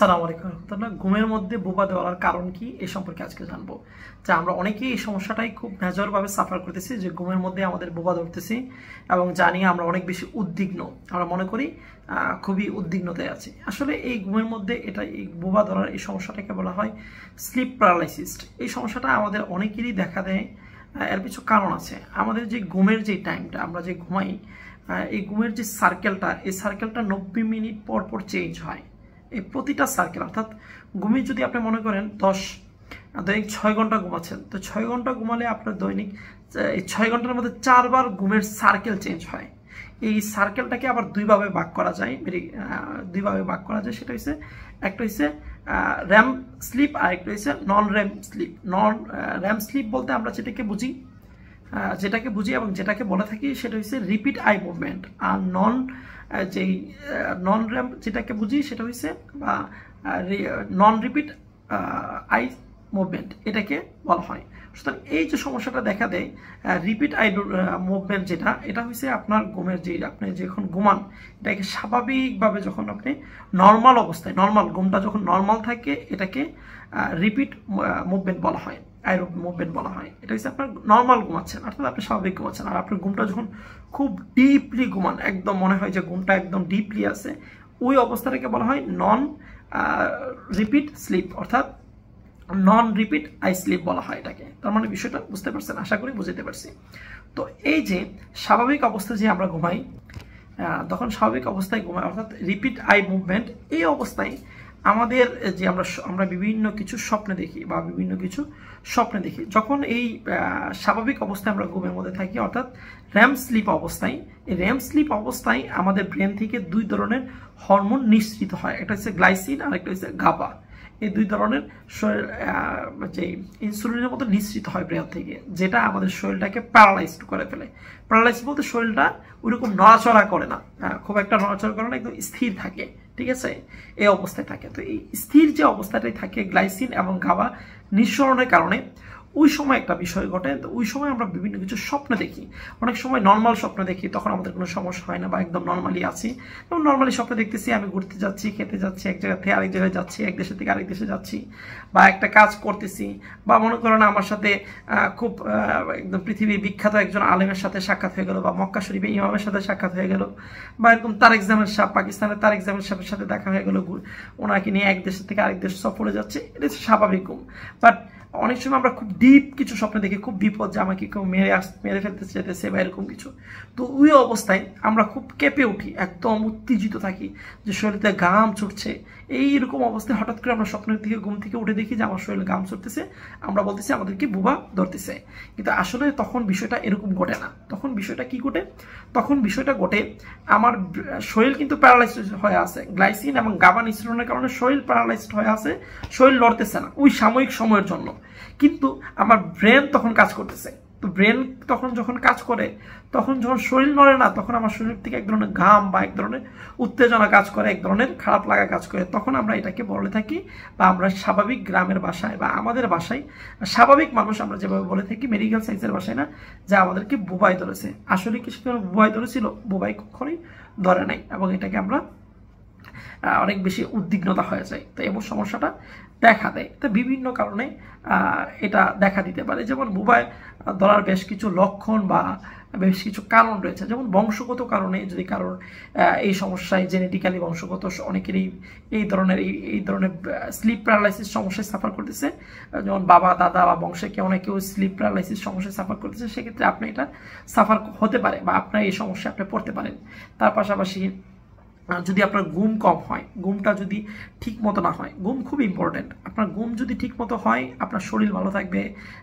সালাম আলাইকুম রহমতুল্লাহ ঘুমের মধ্যে বোবা দেওয়ার কারণ কি এ সম্পর্কে আজকে জানবো যা আমরা অনেকেই এই সমস্যাটাই খুব মেজরভাবে সাফার করতেছি যে ঘুমের মধ্যে আমাদের বোবা ধরতেছি এবং জানি আমরা অনেক বেশি উদ্বিগ্ন আমরা মনে করি খুবই উদ্বিগ্নতায় আছি আসলে এই ঘুমের মধ্যে এটা এই বোবা ধরার এই সমস্যাটাকে বলা হয় স্লিপ প্যারালাইসিস এই সমস্যাটা আমাদের অনেকেরই দেখা দেয় এর কিছু কারণ আছে আমাদের যে ঘুমের যে টাইমটা আমরা যে ঘুমাই এই ঘুমের যে সার্কেলটা এই সার্কেলটা নব্বই মিনিট পর পর চেঞ্জ হয় এই প্রতিটা সার্কেল অর্থাৎ ঘুমিয়ে যদি আপনি মনে করেন দশ দৈনিক ছয় ঘন্টা ঘুমাচ্ছেন তো ছয় ঘন্টা ঘুমালে আপনার দৈনিক এই ছয় ঘন্টার মধ্যে চারবার ঘুমের সার্কেল চেঞ্জ হয় এই সার্কেলটাকে আবার দুইভাবে ভাগ করা যায় দুইভাবে ভাগ করা যায় সেটা হচ্ছে একটা হচ্ছে র্যাম স্লিপ আর একটা হচ্ছে non REM sleep non REM sleep বলতে আমরা সেটাকে বুঝি যেটাকে বুঝি এবং যেটাকে বলে থাকি সেটা হচ্ছে রিপিট আই মুভমেন্ট আর নন যেই নন র্যাম্প যেটাকে বুঝি সেটা হচ্ছে বা নন রিপিট আই মুভমেন্ট এটাকে বলা হয় সুতরাং এই যে সমস্যাটা দেখা দেয় রিপিট আই মুভমেন্ট যেটা এটা হচ্ছে আপনার ঘুমের যে আপনি যখন ঘুমান এটাকে স্বাভাবিকভাবে যখন আপনি নর্মাল অবস্থায় নর্মাল ঘুমটা যখন নর্মাল থাকে এটাকে রিপিট মুভমেন্ট বলা হয় আইরোব মুভমেন্ট বলা হয় এটা হচ্ছে আপনার নর্মাল ঘুমাচ্ছেন অর্থাৎ আপনি স্বাভাবিক ঘুমাচ্ছেন আর আপনার ঘুমটা যখন খুব ডিপলি ঘুমান একদম মনে হয় যে ঘুমটা একদম ডিপলি আছে ওই অবস্থাটাকে বলা হয় নন রিপিট স্লিপ অর্থাৎ নন রিপিট আই স্লিপ বলা হয় এটাকে তার মানে বিষয়টা বুঝতে পারছেন আশা করি বুঝতে পারছি তো এই যে স্বাভাবিক অবস্থা যে আমরা ঘুমাই তখন স্বাভাবিক অবস্থায় ঘুমাই অর্থাৎ রিপিট আই মুভমেন্ট এই অবস্থায় আমাদের যে আমরা আমরা বিভিন্ন কিছু স্বপ্নে দেখি বা বিভিন্ন কিছু স্বপ্নে দেখি যখন এই স্বাভাবিক অবস্থায় আমরা ঘুমের মধ্যে থাকি অর্থাৎ র্যাম স্লিপ অবস্থায় এই র্যাম স্লিপ অবস্থায় আমাদের ব্রেন থেকে দুই ধরনের হরমোন নিঃসৃত হয় একটা হচ্ছে গ্লাইসিন আর একটা হচ্ছে গাবা এই দুই ধরনের শরীর যে ইনসুলিনের মতো নিঃসৃত হয় ব্রেন থেকে যেটা আমাদের শরীরটাকে প্যারালাইজড করে ফেলে প্যারালাইজ বলতে শরীরটা ওইরকম নড়াচড়া করে না খুব একটা নড়াচড়া করে না একদম স্থির থাকে ঠিক আছে এই অবস্থায় থাকে তো এই স্থির যে অবস্থাটাই থাকে গ্লাইসিন এবং ঘাওয়া নিঃসরণের কারণে ওই সময় একটা বিষয় ঘটে তো ওই সময় আমরা বিভিন্ন কিছু স্বপ্ন দেখি অনেক সময় নর্মাল স্বপ্ন দেখি তখন আমাদের কোনো সমস্যা হয় না বা একদম নর্মালি আছি এবং নর্মালি স্বপ্ন দেখতেছি আমি ঘুরতে যাচ্ছি খেতে যাচ্ছি এক জায়গা থেকে আরেক জায়গায় যাচ্ছি এক দেশের থেকে আরেক দেশে যাচ্ছি বা একটা কাজ করতেছি বা মনে করো না আমার সাথে খুব একদম পৃথিবীর বিখ্যাত একজন আলেমের সাথে সাক্ষাৎ হয়ে গেলো বা মক্কা শরীফে ইমামের সাথে সাক্ষাৎ হয়ে গেলো বা এরকম তার এক্সামের সাপ পাকিস্তানের তার এক্সামের সাপের সাথে দেখা হয়ে গেলো ওনাকে নিয়ে এক দেশের থেকে আরেক দেশ সফরে যাচ্ছে এটা স্বাভাবিক বাট অনেক সময় আমরা খুব ডিপ কিছু স্বপ্ন দেখি খুব বিপদ যে আমাকে কেউ মেরে আস মেরে ফেলতে যেতেছে বা এরকম কিছু তো ওই অবস্থায় আমরা খুব কেঁপে উঠি একদম উত্তেজিত থাকি যে শরীরে ঘাম ছুটছে এইরকম অবস্থায় হঠাৎ করে আমরা স্বপ্নের থেকে ঘুম থেকে উঠে দেখি যে আমার শরীরে ঘাম ছুটতেছে আমরা বলতেছি আমাদেরকে বুবা ধরতেছে কিন্তু আসলে তখন বিষয়টা এরকম ঘটে না তখন বিষয়টা কি ঘটে তখন বিষয়টা ঘটে আমার শরীর কিন্তু প্যারালাইসড হয়ে আছে গ্লাইসিন এবং গাবা নিঃসরণের কারণে শরীর প্যারালাইসড হয়ে আছে শরীর লড়তেছে না ওই সাময়িক সময়ের জন্য কিন্তু আমার ব্রেন তখন কাজ করতেছে তো ব্রেন তখন যখন কাজ করে তখন যখন শরীর নড়ে না তখন আমার শরীর থেকে এক ধরনের ঘাম বা এক ধরনের উত্তেজনা কাজ করে এক ধরনের খারাপ লাগা কাজ করে তখন আমরা এটাকে বলে থাকি বা আমরা স্বাভাবিক গ্রামের বাসায় বা আমাদের বাসায় স্বাভাবিক মানুষ আমরা যেভাবে বলে থাকি মেডিকেল সায়েন্সের বাসায় না যা আমাদেরকে বুবাই ধরেছে আসলে কি সেখানে বুবাই ধরেছিল বুবাই কখনোই ধরে নাই এবং এটাকে আমরা অনেক বেশি উদ্বিগ্নতা হয়ে যায় তো এমন সমস্যাটা দেখা দেয় তো বিভিন্ন কারণে এটা দেখা দিতে পারে যেমন মোবাইল ধরার বেশ কিছু লক্ষণ বা বেশ কিছু কারণ রয়েছে যেমন বংশগত কারণে যদি কারোর এই সমস্যায় জেনেটিক্যালি বংশগত অনেকেরই এই ধরনের এই ধরনের স্লিপ প্যারালাইসিস সমস্যায় সাফার করতেছে যেমন বাবা দাদা বা বংশে কেউ না কেউ স্লিপ প্যারালাইসিস সমস্যায় সাফার করতেছে সেক্ষেত্রে আপনি এটা সাফার হতে পারে বা আপনার এই সমস্যায় আপনি পড়তে পারেন তার পাশাপাশি যদি আপনার ঘুম কম হয় ঘুমটা যদি ঠিক মতো না হয় ঘুম খুব ইম্পর্ট্যান্ট আপনার ঘুম যদি ঠিক মতো হয় আপনার শরীর ভালো থাকবে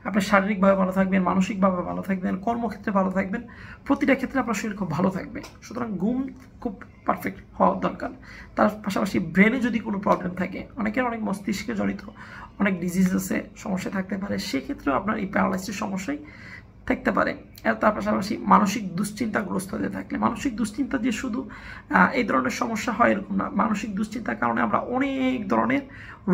আপনার শারীরিকভাবে ভালো থাকবেন মানসিকভাবে ভালো থাকবেন কর্মক্ষেত্রে ভালো থাকবেন প্রতিটা ক্ষেত্রে আপনার শরীর খুব ভালো থাকবে সুতরাং ঘুম খুব পারফেক্ট হওয়া দরকার তার পাশাপাশি ব্রেনে যদি কোনো প্রবলেম থাকে অনেকের অনেক মস্তিষ্কে জড়িত অনেক ডিজিজ আছে সমস্যা থাকতে পারে সেক্ষেত্রেও আপনার এই প্যারালাইসিস সমস্যায় থাকতে পারে আর তার পাশাপাশি মানসিক দুশ্চিন্তাগ্রস্ত হয়ে থাকলে মানসিক দুশ্চিন্তা যে শুধু এই ধরনের সমস্যা হয় এরকম না মানসিক দুশ্চিন্তার কারণে আমরা অনেক ধরনের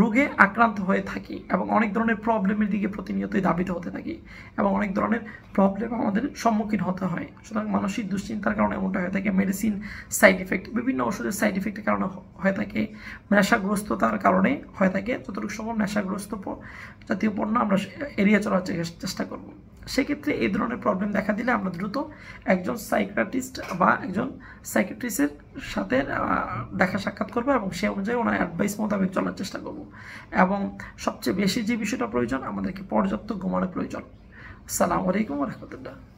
রোগে আক্রান্ত হয়ে থাকি এবং অনেক ধরনের প্রবলেমের দিকে প্রতিনিয়তই দাবিত হতে থাকি এবং অনেক ধরনের প্রবলেম আমাদের সম্মুখীন হতে হয় সুতরাং মানসিক দুশ্চিন্তার কারণে এমনটা হয়ে থাকে মেডিসিন সাইড এফেক্ট বিভিন্ন ওষুধের সাইড এফেক্টের কারণে হয়ে থাকে নেশাগ্রস্ততার কারণে হয়ে থাকে যতটুকু সম্ভব নেশাগ্রস্ত জাতীয় পণ্য আমরা এড়িয়ে চলার চেষ্টা করবো সেক্ষেত্রে এই ধরনের প্রবলেম দেখা দিলে আমরা দ্রুত একজন সাইক্রাটিস্ট বা একজন সাইক্রেটিস্টের সাথে দেখা সাক্ষাৎ করবো এবং সে অনুযায়ী ওনার অ্যাডভাইস মোতাবেক চলার চেষ্টা করব এবং সবচেয়ে বেশি যে বিষয়টা প্রয়োজন আমাদেরকে পর্যাপ্ত ঘুমানোর প্রয়োজন সালাম আলাইকুম রহমতুল্লাহ